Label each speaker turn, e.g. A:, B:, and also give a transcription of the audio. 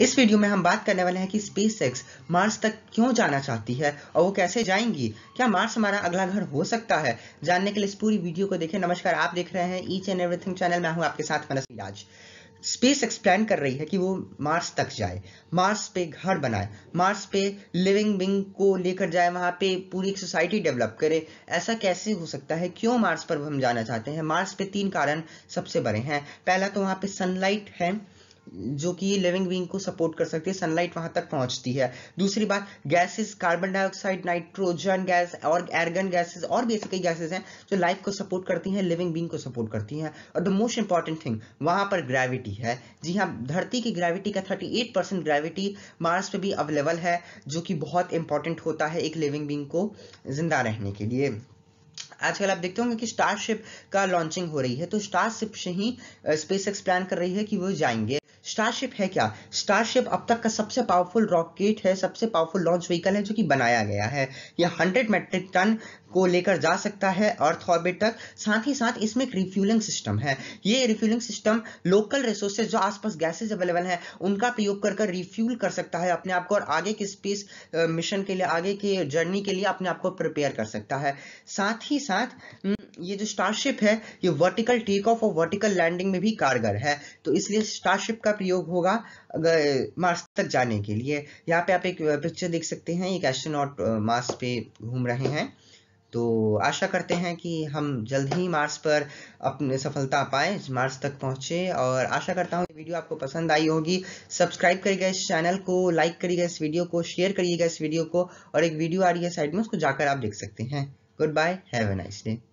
A: इस वीडियो में हम बात करने वाले हैं कि स्पेस एक्स मार्स तक क्यों जाना चाहती है और वो कैसे जाएंगी क्या मार्स हमारा अगला घर हो सकता है जानने के लिए इस पूरी वीडियो को देखें नमस्कार आप देख रहे हैं ईच एंड एवरीथिंग चैनल मैं हूं आपके साथ मनस राज स्पेस एक्सप्लेन कर रही है कि वो मार्स तक जाए मार्स पे घर बनाए मार्स पे लिविंग बिंग को लेकर जाए वहाँ पे पूरी एक सोसाइटी डेवलप करे ऐसा कैसे हो सकता है क्यों मार्स पर हम जाना चाहते हैं मार्स पे तीन कारण सबसे बड़े हैं पहला तो वहाँ पे सनलाइट है जो कि लिविंग बींग को सपोर्ट कर सकती है सनलाइट वहां तक पहुंचती है दूसरी बात gases carbon dioxide nitrogen gas और एर्गन गैसेस और भी ऐसे कई गैसेस हैं जो लाइफ को सपोर्ट करती हैं लिविंग बींग को सपोर्ट करती हैं और द मोस्ट इंपॉर्टेंट थिंग वहां पर ग्रेविटी है जी हाँ धरती की ग्रेविटी का थर्टी ग्रेविटी मार्स पर भी अवेलेबल है जो कि बहुत इंपॉर्टेंट होता है एक लिविंग बींग को जिंदा रहने के लिए आजकल आप देखते होंगे कि स्टारशिप का लॉन्चिंग हो रही है तो स्टारशिप से ही स्पेस एक्सप्लान प्लान कर रही है कि वो जाएंगे स्टारशिप है क्या स्टारशिप अब तक का सबसे पावरफुल रॉकेट है सबसे पावरफुल लॉन्च व्हीकल है जो कि बनाया गया है यह हंड्रेड मेट्रिक टन को लेकर जा सकता है अर्थ ऑर्बिट तक साथ ही साथ इसमें एक रिफ्यूलिंग सिस्टम है ये रिफ्यूलिंग सिस्टम लोकल रिसोर्सेज जो आसपास गैसेज अवेलेबल हैं उनका प्रयोग कर कर रिफ्यूल कर सकता है अपने आप को और आगे के स्पेस मिशन uh, के लिए आगे के जर्नी के लिए अपने आप को प्रिपेयर कर सकता है साथ ही साथ ये जो स्टारशिप है ये वर्टिकल टेक ऑफ और वर्टिकल लैंडिंग में भी कारगर है तो इसलिए स्टारशिप का प्रयोग होगा अगर मार्स तक जाने के लिए यहाँ पे आप एक पिक्चर देख सकते हैं एक एस्ट्रोनॉट मार्स पे घूम रहे हैं तो आशा करते हैं कि हम जल्द ही मार्स पर अपने सफलता पाए मार्स तक पहुंचे और आशा करता हूँ वीडियो आपको पसंद आई होगी सब्सक्राइब करिएगा इस चैनल को लाइक करिएगा इस वीडियो को शेयर करिएगा इस वीडियो को और एक वीडियो आ रही है साइड में उसको जाकर आप देख सकते हैं good bye have a nice day